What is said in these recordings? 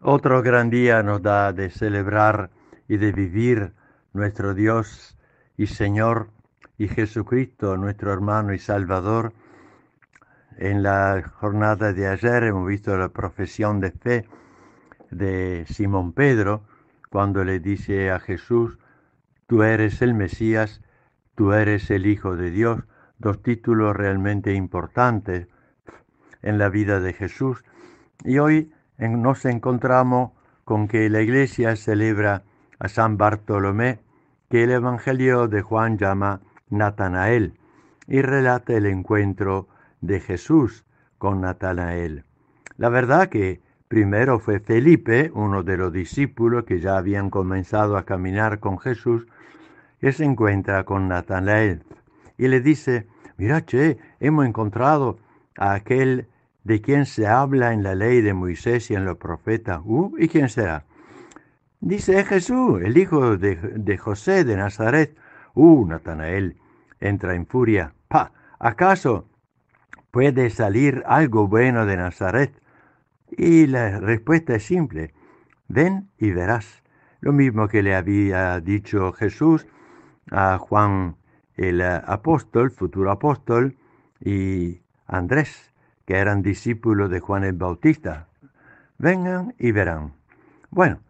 Otro gran día nos da de celebrar y de vivir nuestro Dios y Señor y Jesucristo, nuestro hermano y Salvador. En la jornada de ayer hemos visto la profesión de fe de Simón Pedro, cuando le dice a Jesús, tú eres el Mesías, tú eres el Hijo de Dios, dos títulos realmente importantes en la vida de Jesús. Y hoy nos encontramos con que la iglesia celebra a San Bartolomé, que el Evangelio de Juan llama Natanael, y relata el encuentro de Jesús con Natanael. La verdad que primero fue Felipe, uno de los discípulos que ya habían comenzado a caminar con Jesús, que se encuentra con Natanael y le dice, mira, che, hemos encontrado a aquel de quién se habla en la ley de Moisés y en los profetas. ¿Uh? ¿Y quién será? Dice, Jesús, el hijo de, José de Nazaret. Uh, Natanael entra en furia. ¿acaso puede salir algo bueno de Nazaret? Y la respuesta es simple, ven y verás. Lo mismo que le había dicho Jesús a Juan el apóstol, futuro apóstol, y Andrés que eran discípulos de Juan el Bautista. Vengan y verán. Bueno,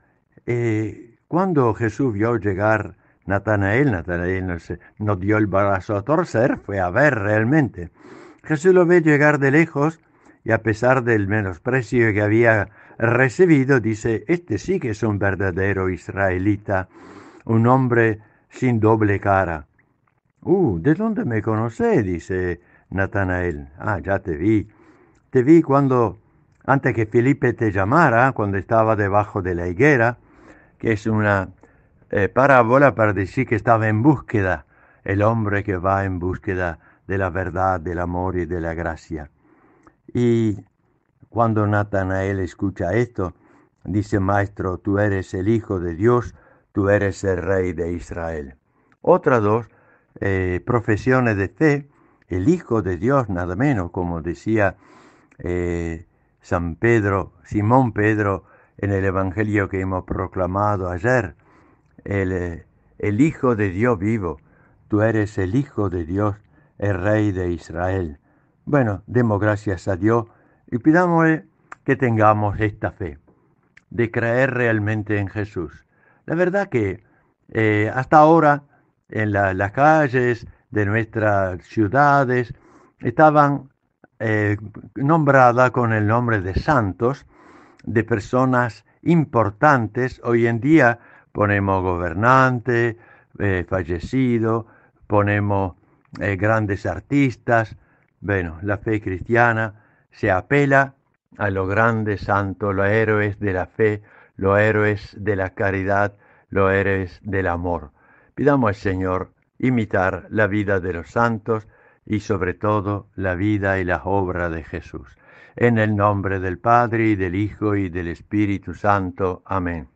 eh, cuando Jesús vio llegar Natanael, Natanael no, dio el brazo a torcer, fue a ver realmente. Jesús lo ve llegar de lejos y a pesar del menosprecio que había recibido, dice, este sí que es un verdadero israelita, un hombre sin doble cara. Uh, ¿de dónde me conocé? dice Natanael. Ah, ya te vi te vi cuando, antes que Felipe te llamara, cuando estaba debajo de la higuera, que es una eh, parábola para decir que estaba en búsqueda, el hombre que va en búsqueda de la verdad, del amor y de la gracia. Y cuando Natanael escucha esto, dice, Maestro, tú eres el Hijo de Dios, tú eres el Rey de Israel. Otras dos eh, profesiones de fe, el Hijo de Dios, nada menos, como decía eh, San Pedro, Simón Pedro, en el Evangelio que hemos proclamado ayer, eh, el, Hijo de Dios vivo, tú eres el Hijo de Dios, el Rey de Israel. Bueno, demos gracias a Dios y pidámosle que tengamos esta fe, de creer realmente en Jesús. La verdad que eh, hasta ahora en las calles de nuestras ciudades estaban eh, nombrada con el nombre de santos, de personas importantes. Hoy en día ponemos gobernante, eh, fallecido, ponemos eh, grandes artistas. Bueno, la fe cristiana se apela a los grandes santos, los héroes de la fe, los héroes de la caridad, los héroes del amor. Pidamos al Señor imitar la vida de los santos, y sobre todo la vida y las obras de Jesús. En el nombre del Padre y del Hijo y del Espíritu Santo. Amén.